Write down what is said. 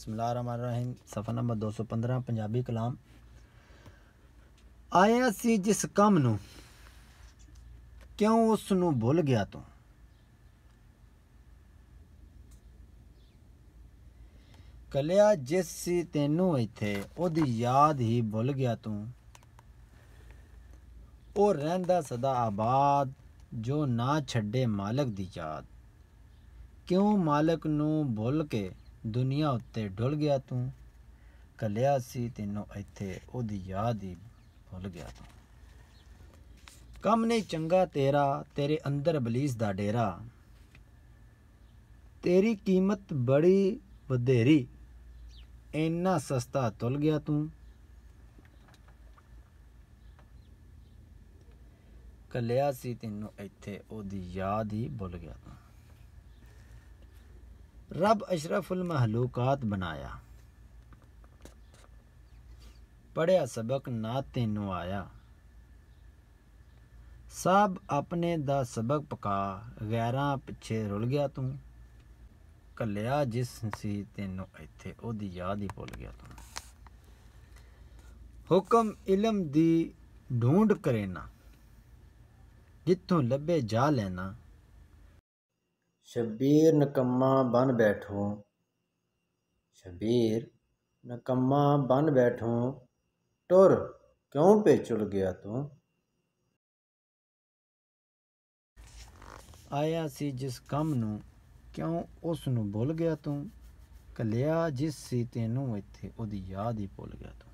बसमिल्लाह रहमान रहीम सफ़र नंबर 215 पंजाबी कलाम आया सी जिस काम नु क्यों उस नु गया तू कलिया जिस सी तेनू इथे ओदी याद ही भूल गया तू ओ रहंदा सदा आबाद जो ना छड़े मालक दी याद क्यों मालक नु भूल के ਦੁਨੀਆ ਉੱਤੇ ਡੁੱਲ ਗਿਆ ਤੂੰ ਕੱਲਿਆ ਸੀ ਤੈਨੂੰ ਇੱਥੇ ਉਹਦੀ ਯਾਦ ਹੀ ਭੁੱਲ ਗਿਆ ਤੂੰ ਕੰਮ ਨਹੀਂ ਚੰਗਾ ਤੇਰਾ ਤੇਰੇ ਅੰਦਰ ਬਲੀਸ ਦਾ ਡੇਰਾ ਤੇਰੀ ਕੀਮਤ ਬੜੀ ਵਧੇਰੀ ਇੰਨਾ ਸਸਤਾ ਤੁਲ ਗਿਆ ਤੂੰ ਕੱਲਿਆ ਸੀ ਤੈਨੂੰ ਇੱਥੇ ਉਹਦੀ ਯਾਦ ਹੀ ਭੁੱਲ ਗਿਆ ਤੂੰ रब अशरफुल महलूकात ਬਣਾਇਆ ਪੜਿਆ ਸਬਕ ਨਾ ਤੈਨੂੰ ਆਇਆ ਸਭ ਆਪਣੇ ਦਾ ਸਬਕ ਪਕਾ ਗੈਰਾਂ ਪਿੱਛੇ ਰੁਲ ਗਿਆ ਤੂੰ ਕੱਲਿਆ ਜਿਸ ਸੀ ਤੈਨੂੰ ਇੱਥੇ ਉਹਦੀ ਯਾਦ ਹੀ ਭੁੱਲ ਗਿਆ ਤੂੰ ਹੁਕਮ ਇਲਮ ਦੀ ਢੂੰਡ ਕਰੇ ਨਾ ਜਿੱਥੋਂ ਲੱਭੇ ਜਾ ਲੈਣਾ ਸ਼ਬੀਰ ਨਕਮਾ ਬਨ ਬੈਠੋ ਸ਼ਬੀਰ ਨਕਮਾ ਬਨ ਬੈਠੋ ਟੁਰ ਕਿਉਂ ਪੇਚੁਲ ਗਿਆ ਤੂੰ ਆਇਆ ਸੀ ਜਿਸ ਕੰਮ ਨੂੰ ਕਿਉਂ ਉਸ ਨੂੰ ਭੁੱਲ ਗਿਆ ਤੂੰ ਕੱਲਿਆ ਜਿਸ ਸੀ ਤੈਨੂੰ ਇੱਥੇ ਉਹਦੀ ਯਾਦ ਹੀ ਭੁੱਲ ਗਿਆ ਤੂੰ